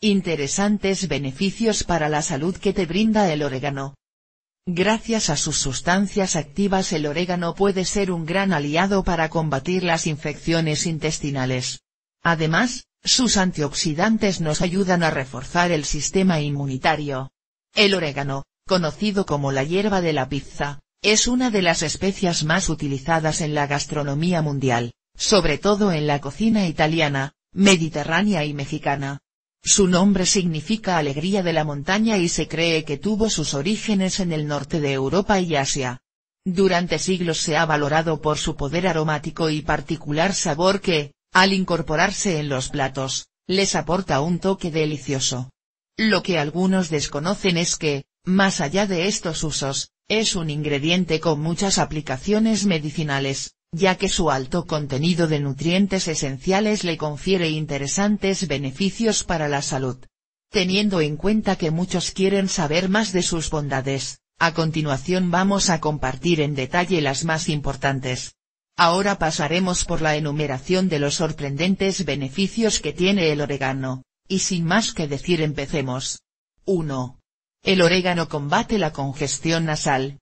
Interesantes beneficios para la salud que te brinda el orégano. Gracias a sus sustancias activas el orégano puede ser un gran aliado para combatir las infecciones intestinales. Además, sus antioxidantes nos ayudan a reforzar el sistema inmunitario. El orégano, conocido como la hierba de la pizza, es una de las especias más utilizadas en la gastronomía mundial, sobre todo en la cocina italiana, mediterránea y mexicana. Su nombre significa alegría de la montaña y se cree que tuvo sus orígenes en el norte de Europa y Asia. Durante siglos se ha valorado por su poder aromático y particular sabor que, al incorporarse en los platos, les aporta un toque delicioso. Lo que algunos desconocen es que, más allá de estos usos, es un ingrediente con muchas aplicaciones medicinales, ya que su alto contenido de nutrientes esenciales le confiere interesantes beneficios para la salud. Teniendo en cuenta que muchos quieren saber más de sus bondades, a continuación vamos a compartir en detalle las más importantes. Ahora pasaremos por la enumeración de los sorprendentes beneficios que tiene el orégano, y sin más que decir empecemos. 1. El orégano combate la congestión nasal,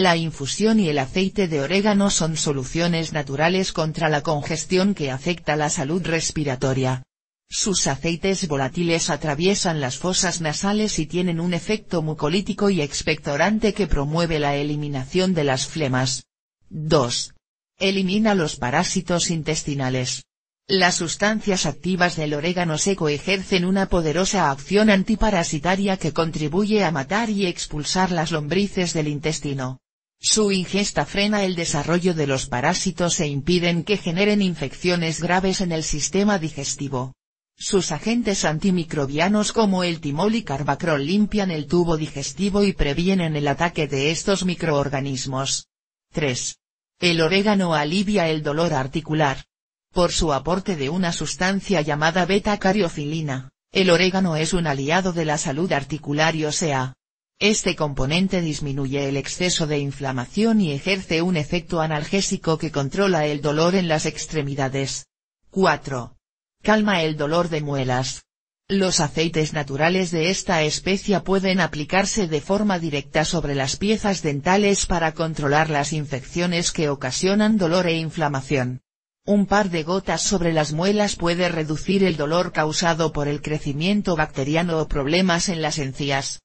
la infusión y el aceite de orégano son soluciones naturales contra la congestión que afecta la salud respiratoria. Sus aceites volátiles atraviesan las fosas nasales y tienen un efecto mucolítico y expectorante que promueve la eliminación de las flemas. 2. Elimina los parásitos intestinales. Las sustancias activas del orégano seco ejercen una poderosa acción antiparasitaria que contribuye a matar y expulsar las lombrices del intestino. Su ingesta frena el desarrollo de los parásitos e impiden que generen infecciones graves en el sistema digestivo. Sus agentes antimicrobianos como el timol y carbacrol limpian el tubo digestivo y previenen el ataque de estos microorganismos. 3. El orégano alivia el dolor articular. Por su aporte de una sustancia llamada beta-cariofilina, el orégano es un aliado de la salud articular y sea. Este componente disminuye el exceso de inflamación y ejerce un efecto analgésico que controla el dolor en las extremidades. 4. Calma el dolor de muelas. Los aceites naturales de esta especie pueden aplicarse de forma directa sobre las piezas dentales para controlar las infecciones que ocasionan dolor e inflamación. Un par de gotas sobre las muelas puede reducir el dolor causado por el crecimiento bacteriano o problemas en las encías.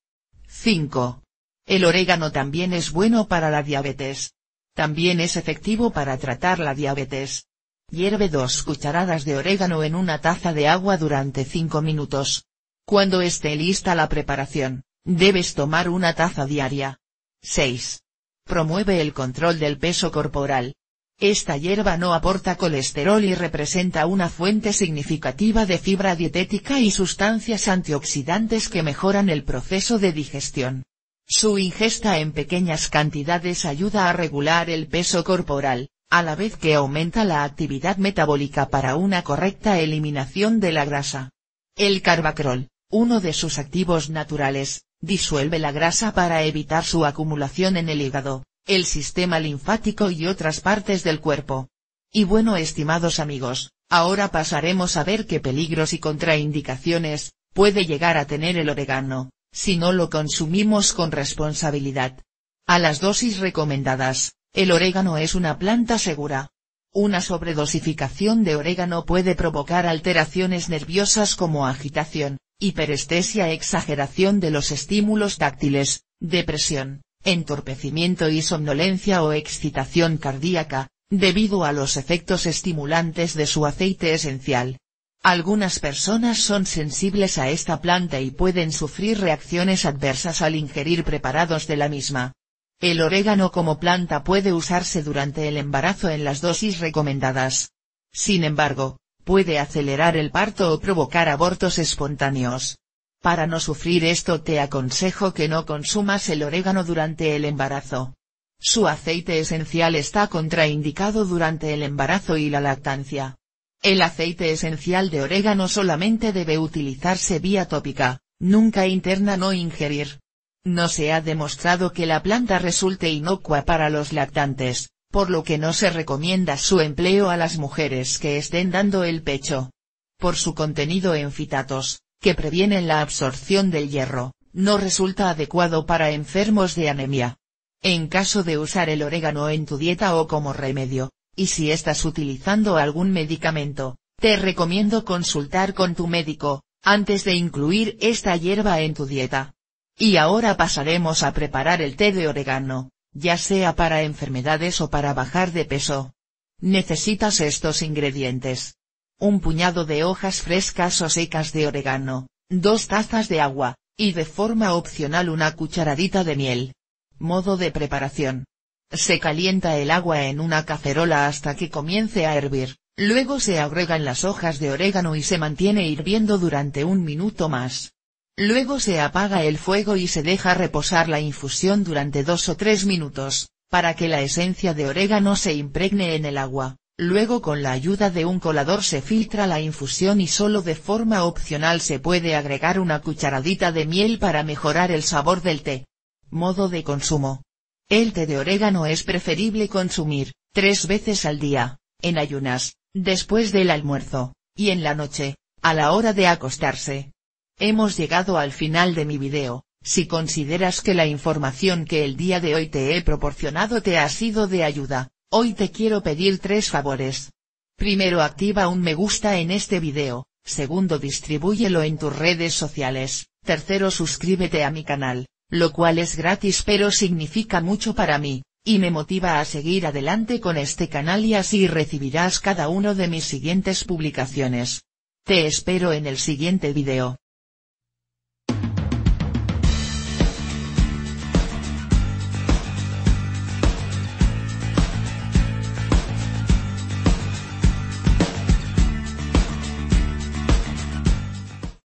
5. El orégano también es bueno para la diabetes. También es efectivo para tratar la diabetes. Hierve dos cucharadas de orégano en una taza de agua durante 5 minutos. Cuando esté lista la preparación, debes tomar una taza diaria. 6. Promueve el control del peso corporal. Esta hierba no aporta colesterol y representa una fuente significativa de fibra dietética y sustancias antioxidantes que mejoran el proceso de digestión. Su ingesta en pequeñas cantidades ayuda a regular el peso corporal, a la vez que aumenta la actividad metabólica para una correcta eliminación de la grasa. El carbacrol, uno de sus activos naturales, disuelve la grasa para evitar su acumulación en el hígado, el sistema linfático y otras partes del cuerpo. Y bueno estimados amigos, ahora pasaremos a ver qué peligros y contraindicaciones, puede llegar a tener el orégano, si no lo consumimos con responsabilidad. A las dosis recomendadas, el orégano es una planta segura. Una sobredosificación de orégano puede provocar alteraciones nerviosas como agitación, hiperestesia, exageración de los estímulos táctiles, depresión, entorpecimiento y somnolencia o excitación cardíaca, debido a los efectos estimulantes de su aceite esencial. Algunas personas son sensibles a esta planta y pueden sufrir reacciones adversas al ingerir preparados de la misma. El orégano como planta puede usarse durante el embarazo en las dosis recomendadas. Sin embargo, puede acelerar el parto o provocar abortos espontáneos. Para no sufrir esto te aconsejo que no consumas el orégano durante el embarazo. Su aceite esencial está contraindicado durante el embarazo y la lactancia. El aceite esencial de orégano solamente debe utilizarse vía tópica, nunca interna no ingerir. No se ha demostrado que la planta resulte inocua para los lactantes, por lo que no se recomienda su empleo a las mujeres que estén dando el pecho. Por su contenido en fitatos, que previenen la absorción del hierro, no resulta adecuado para enfermos de anemia. En caso de usar el orégano en tu dieta o como remedio, y si estás utilizando algún medicamento, te recomiendo consultar con tu médico, antes de incluir esta hierba en tu dieta. Y ahora pasaremos a preparar el té de orégano, ya sea para enfermedades o para bajar de peso. Necesitas estos ingredientes un puñado de hojas frescas o secas de orégano, dos tazas de agua, y de forma opcional una cucharadita de miel. Modo de preparación. Se calienta el agua en una cacerola hasta que comience a hervir, luego se agregan las hojas de orégano y se mantiene hirviendo durante un minuto más. Luego se apaga el fuego y se deja reposar la infusión durante dos o tres minutos, para que la esencia de orégano se impregne en el agua. Luego con la ayuda de un colador se filtra la infusión y solo de forma opcional se puede agregar una cucharadita de miel para mejorar el sabor del té. Modo de consumo. El té de orégano es preferible consumir, tres veces al día, en ayunas, después del almuerzo, y en la noche, a la hora de acostarse. Hemos llegado al final de mi video, si consideras que la información que el día de hoy te he proporcionado te ha sido de ayuda Hoy te quiero pedir tres favores. Primero activa un me gusta en este video, segundo distribúyelo en tus redes sociales, tercero suscríbete a mi canal, lo cual es gratis pero significa mucho para mí, y me motiva a seguir adelante con este canal y así recibirás cada uno de mis siguientes publicaciones. Te espero en el siguiente video.